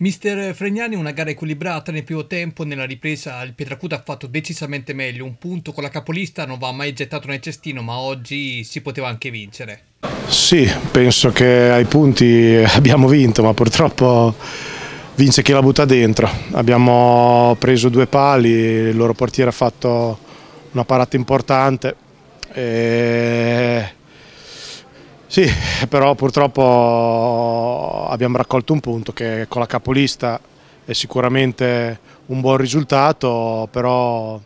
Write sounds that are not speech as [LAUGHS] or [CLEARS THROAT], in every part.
Mister Fregnani una gara equilibrata nel primo tempo, nella ripresa il Pietracuta ha fatto decisamente meglio, un punto con la capolista non va mai gettato nel cestino ma oggi si poteva anche vincere. Sì, penso che ai punti eh, abbiamo vinto ma purtroppo vince chi la butta dentro, abbiamo preso due pali, il loro portiere ha fatto una parata importante e sì, [LAUGHS] però purtroppo abbiamo raccolto un punto che con la capolista è sicuramente un buon risultato, però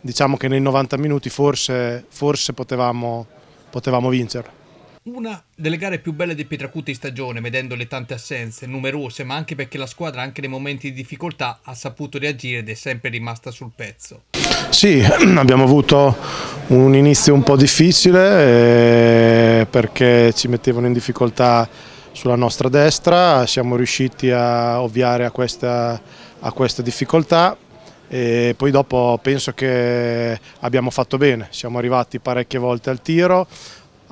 diciamo che nei 90 minuti forse, forse potevamo, potevamo vincere. Una delle gare più belle del Pietracuta in stagione, vedendo le tante assenze, numerose, ma anche perché la squadra anche nei momenti di difficoltà ha saputo reagire ed è sempre rimasta sul pezzo. Sì, [CLEARS THROAT] abbiamo avuto un inizio un po' difficile eh, perché ci mettevano in difficoltà sulla nostra destra, siamo riusciti a ovviare a questa, a questa difficoltà e poi dopo penso che abbiamo fatto bene, siamo arrivati parecchie volte al tiro,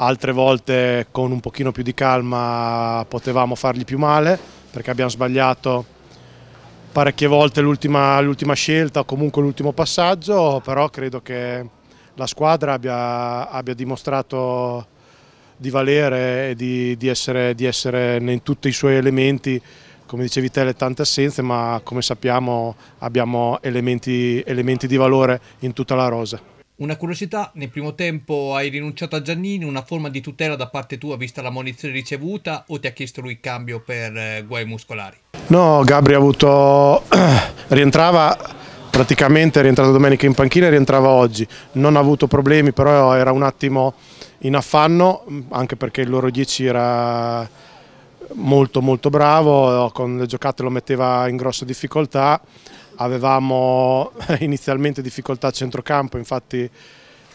altre volte con un pochino più di calma potevamo fargli più male perché abbiamo sbagliato parecchie volte l'ultima scelta o comunque l'ultimo passaggio, però credo che la squadra abbia, abbia dimostrato di valere e di, di, essere, di essere in tutti i suoi elementi come dicevi te, le tante assenze, ma come sappiamo abbiamo elementi, elementi di valore in tutta la rosa. Una curiosità, nel primo tempo hai rinunciato a Giannini, una forma di tutela da parte tua vista la munizione ricevuta o ti ha chiesto lui cambio per eh, guai muscolari? No, Gabri ha avuto... [CLEARS THROAT] rientrava praticamente, è rientrato domenica in panchina e rientrava oggi. Non ha avuto problemi, però era un attimo in affanno, anche perché il loro 10 era molto molto bravo, con le giocate lo metteva in grossa difficoltà avevamo [LAUGHS] inizialmente difficoltà a centrocampo, infatti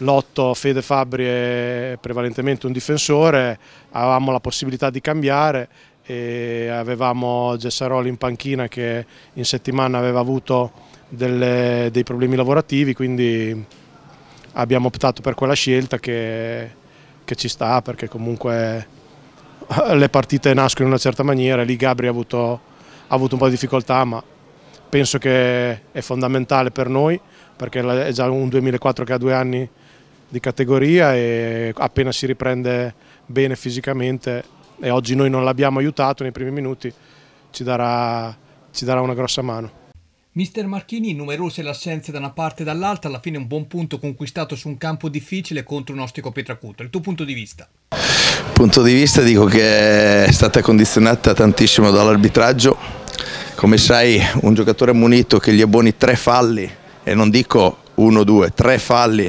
Lotto, Fede Fabri è prevalentemente un difensore, avevamo la possibilità di cambiare e avevamo Gessaroli in panchina che in settimana aveva avuto delle, dei problemi lavorativi, quindi abbiamo optato per quella scelta che, che ci sta perché comunque [LAUGHS] le partite nascono in una certa maniera, lì Gabri ha avuto, ha avuto un po' di difficoltà ma penso che è fondamentale per noi perché è già un 2004 che ha due anni di categoria e appena si riprende bene fisicamente e oggi noi non l'abbiamo aiutato nei primi minuti ci darà, ci darà una grossa mano. Mister Marchini, numerose le assenze da una parte e dall'altra, alla fine un buon punto conquistato su un campo difficile contro un ostico Petracuto. Il tuo punto di vista? Punto di vista dico che è stata condizionata tantissimo dall'arbitraggio come sai un giocatore munito che gli abboni tre falli e non dico uno, due, tre falli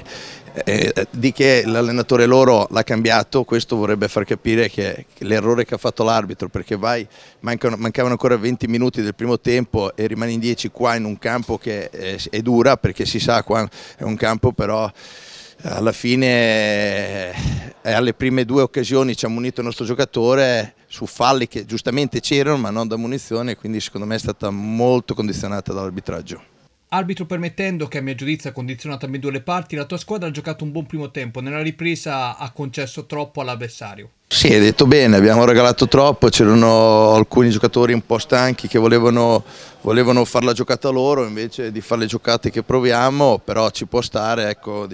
eh, di che l'allenatore loro l'ha cambiato, questo vorrebbe far capire che, l'errore che ha fatto l'arbitro, perché vai, mancano, mancavano ancora 20 minuti del primo tempo e rimani in 10 qua in un campo che è, eh, è dura, perché si sa qua è un campo però alla fine eh, alle prime due occasioni ci ha munito il nostro giocatore, su falli che giustamente c'erano ma non da munizione, quindi secondo me è stata molto condizionata dall'arbitraggio. Arbitro permettendo che a mio giudizio ha condizionato ambedue le parti, la tua squadra ha giocato un buon primo tempo, nella ripresa ha concesso troppo all'avversario. Sì, hai detto bene, abbiamo regalato troppo, c'erano alcuni giocatori un po' stanchi che volevano, volevano fare la giocata loro invece di fare le giocate che proviamo, però ci può stare, ecco,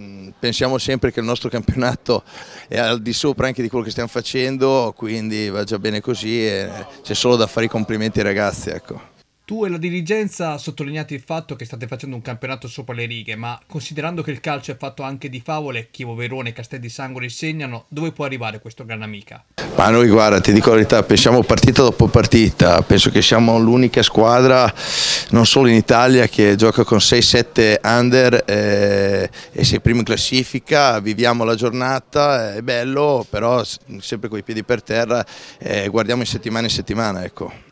mm, pensiamo sempre che il nostro campionato è al di sopra anche di quello che stiamo facendo, quindi va già bene così e c'è solo da fare i complimenti ai ragazzi. Ecco. Tu e la dirigenza sottolineate il fatto che state facendo un campionato sopra le righe, ma considerando che il calcio è fatto anche di favole, Chievo Verone e Castel di Sangori segnano, dove può arrivare questo gran amica? Ma noi guarda, ti dico la verità, pensiamo partita dopo partita, penso che siamo l'unica squadra non solo in Italia che gioca con 6-7 under eh, e sei primo in classifica, viviamo la giornata, è bello, però sempre con i piedi per terra, eh, guardiamo in settimana in settimana. Ecco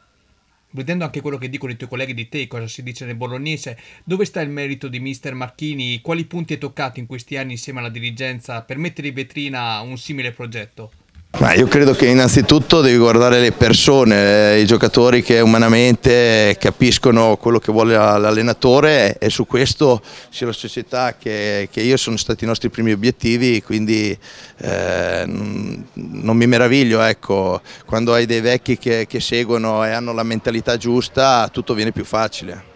vedendo anche quello che dicono i tuoi colleghi di te, cosa si dice nel bolognese, dove sta il merito di mister Marchini? Quali punti hai toccato in questi anni insieme alla dirigenza per mettere in vetrina un simile progetto? Ma io credo che innanzitutto devi guardare le persone, eh, i giocatori che umanamente capiscono quello che vuole l'allenatore e su questo sia la società che, che, io sono stati i nostri primi obiettivi, quindi eh, non mi meraviglio, ecco, quando hai dei vecchi che, che seguono e hanno la mentalità giusta tutto viene più facile.